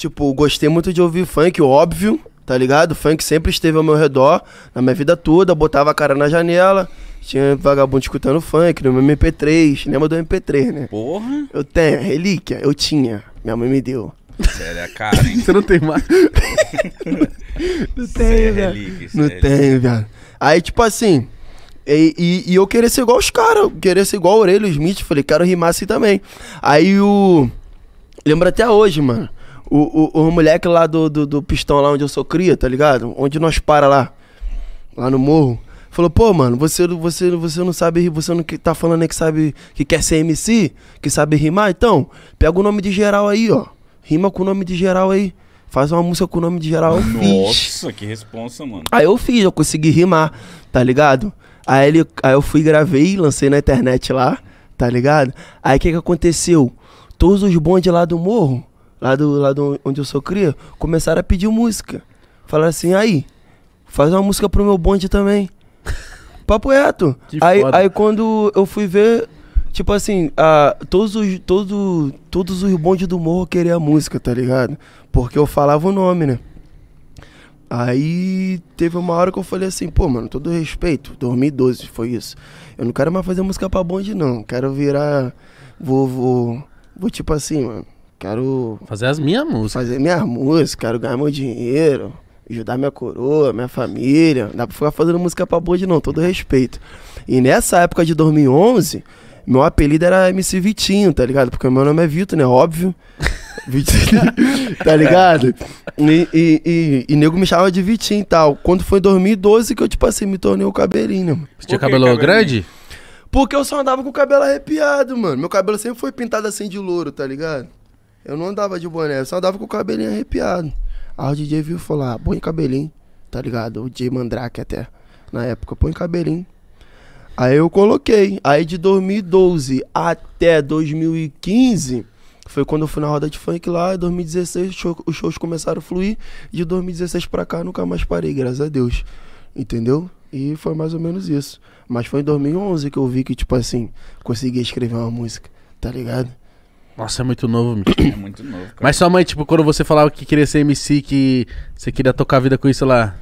tipo, gostei muito de ouvir funk, óbvio, tá ligado? Funk sempre esteve ao meu redor, na minha vida toda, botava a cara na janela. Tinha vagabundo escutando funk no meu MP3. Lembra do MP3, né? Porra! Eu tenho, relíquia, eu tinha. Minha mãe me deu. Sério, é cara, hein? Você não tem mais. não tenho, é velho. Relíquia, não é tenho, velho. Aí, tipo assim. E, e, e, eu queria ser igual os caras, queria ser igual o Aurelio Smith. Falei, quero rimar assim também. Aí o. Lembro até hoje, mano. O, o, o moleque lá do, do, do, pistão, lá onde eu sou cria, tá ligado? Onde nós para lá, lá no morro. Falou, pô, mano, você, você, você não sabe, você não tá falando aí que sabe, que quer ser MC, que sabe rimar, então, pega o nome de geral aí, ó. Rima com o nome de geral aí. Faz uma música com o nome de geral. Eu Nossa, fiz. que responsa, mano. Aí eu fiz, eu consegui rimar, tá ligado? Aí, ele, aí eu fui, gravei, lancei na internet lá, tá ligado? Aí o que que aconteceu? Todos os bondes lá do morro lá do do onde eu sou cria, começaram a pedir música. Falaram assim, aí, faz uma música pro meu bonde também. Papo reto. aí, aí quando eu fui ver, tipo assim, a, todos, os, todo, todos os bondes do morro queriam a música, tá ligado? Porque eu falava o nome, né? Aí teve uma hora que eu falei assim, pô, mano, todo respeito, 2012 foi isso. Eu não quero mais fazer música pra bonde, não. Quero virar. Vou, vou. Vou tipo assim, mano. Quero. Fazer as minhas músicas. Fazer minhas músicas, quero ganhar meu dinheiro, ajudar minha coroa, minha família. Não dá pra ficar fazendo música pra boa de não, todo respeito. E nessa época de 2011, meu apelido era MC Vitinho, tá ligado? Porque meu nome é Vitor, né? Óbvio. Vitinho, tá ligado? E, e, e, e, nego me chamava de Vitinho e tal. Quando foi em 2012 que eu, tipo assim, me tornei o cabelinho, né, mano. Você tinha cabelo, cabelo grande? Porque eu só andava com o cabelo arrepiado, mano. Meu cabelo sempre foi pintado assim de louro, tá ligado? Eu não andava de boné, eu só andava com o cabelinho arrepiado. Aí o DJ viu e falou: ah, põe cabelinho, tá ligado? O DJ Mandrake até, na época, põe cabelinho. Aí eu coloquei. Aí de 2012 até 2015. Foi quando eu fui na roda de funk lá, em 2016 os shows começaram a fluir. De 2016 pra cá nunca mais parei, graças a Deus. Entendeu? E foi mais ou menos isso. Mas foi em 2011 que eu vi que, tipo assim, consegui escrever uma música, tá ligado? Nossa, é muito novo, Mitch. É muito novo. Cara. Mas sua mãe, tipo, quando você falava que queria ser MC, que você queria tocar a vida com isso lá.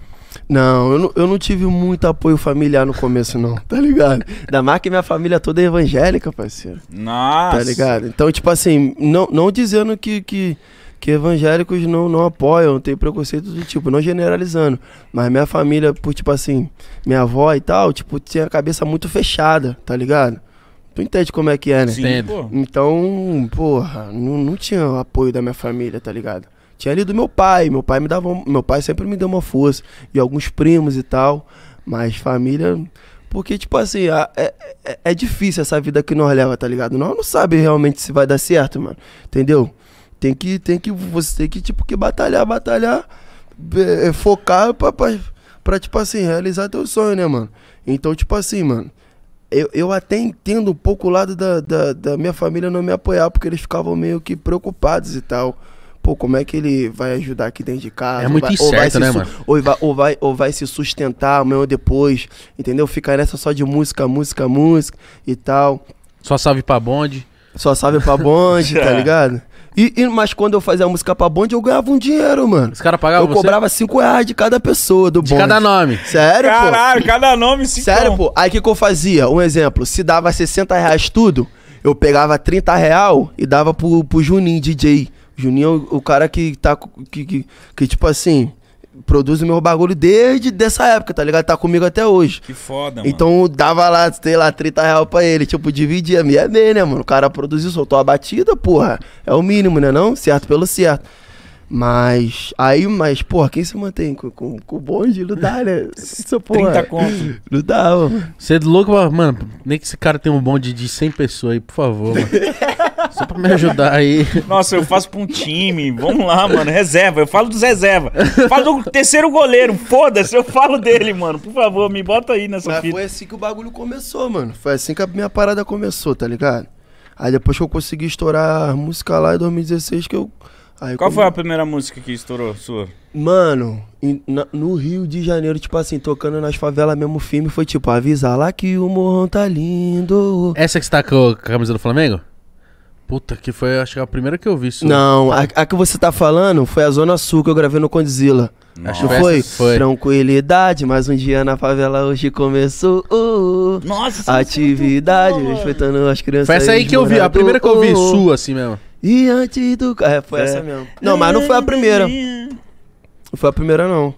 Não eu, não, eu não tive muito apoio familiar no começo, não, tá ligado? Ainda mais que minha família é toda é evangélica, parceiro. Tá Nossa! Tá ligado? Então, tipo assim, não, não dizendo que, que, que evangélicos não, não apoiam, tem preconceito do tipo, não generalizando. Mas minha família, por tipo assim, minha avó e tal, tipo, tinha a cabeça muito fechada, tá ligado? Tu entende como é que é, né? Sim, Então, porra, não, não tinha o apoio da minha família, tá ligado? Tinha ali do meu pai, meu pai me dava, meu pai sempre me deu uma força e alguns primos e tal, mas família, porque tipo assim, a, é, é, é, difícil essa vida que nós leva, tá ligado? Nós não sabe realmente se vai dar certo, mano. Entendeu? Tem que tem que você tem que tipo que batalhar, batalhar, é, focar para para tipo assim, realizar teu sonho, né, mano? Então, tipo assim, mano, eu, eu até entendo um pouco o lado da, da, da minha família não me apoiar, porque eles ficavam meio que preocupados e tal pô, como é que ele vai ajudar aqui dentro de casa? É muito vai, incerto, né, mano? Ou vai, ou, vai, ou vai se sustentar amanhã ou depois, entendeu? Ficar nessa só de música, música, música e tal. Só salve pra bonde. Só salve pra bonde, tá ligado? E, e, mas quando eu fazia a música pra bonde, eu ganhava um dinheiro, mano. Os caras pagavam Eu você? cobrava 5 reais de cada pessoa do bonde. De cada nome. Sério, Caralho, pô? Caralho, cada nome 5 Sério, pô? Aí o que, que eu fazia? Um exemplo, se dava 60 reais tudo, eu pegava 30 real e dava pro, pro Juninho, DJ. Juninho é o, o cara que tá. Que, que, que, tipo assim. Produz o meu bagulho desde dessa época, tá ligado? Tá comigo até hoje. Que foda, mano. Então dava lá, sei lá, 30 real pra ele. Tipo, dividia. Me é bem, né, mano? O cara produziu, soltou a batida, porra. É o mínimo, né não? Certo pelo certo. Mas, aí, mas, porra, quem se mantém com, com, com o bonde? Não dá, né? Essa porra. 30 conto. Não dá, mano. Você é louco, mano. Nem que esse cara tenha um bonde de 100 pessoas aí, por favor, mano. Só pra me ajudar aí. Nossa, eu faço pra um time. Vamos lá, mano. Reserva. Eu falo dos reserva. Eu falo do terceiro goleiro. Foda-se, eu falo dele, mano. Por favor, me bota aí nessa Mas fita. Foi assim que o bagulho começou, mano. Foi assim que a minha parada começou, tá ligado? Aí depois que eu consegui estourar a música lá em 2016, que eu Aí Qual foi a primeira música que estourou sua? Mano, na, no Rio de Janeiro, tipo assim, tocando nas favelas mesmo filme, foi tipo, avisar lá que o morrão tá lindo. Essa que você tá com a camisa do Flamengo? Puta, que foi, acho que é a primeira que eu vi. isso. Não, a, a, que você tá falando foi a Zona Sul que eu gravei no Condzilla. Acho que foi? foi? Tranquilidade, mais um dia na favela hoje começou. Uh, Nossa, tá Atividade, respeitando as crianças. Foi essa aí que eu vi, a primeira que eu vi, sua assim mesmo. E antes do. É, foi é. essa mesmo. Não, mas não foi a primeira. Não foi a primeira, não.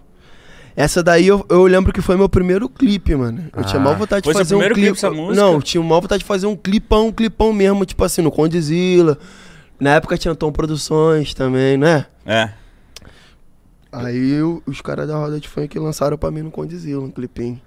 Essa daí eu, eu lembro que foi meu primeiro clipe, mano. Eu ah. tinha mal vontade de foi fazer um clipe. clipe essa música? Não, eu tinha mal vontade de fazer um clipão, clipão mesmo, tipo assim, no Condizila. Na época tinha Tom Produções também, né? É. Aí os caras da roda de funk lançaram pra mim no Condizila, um clipinho.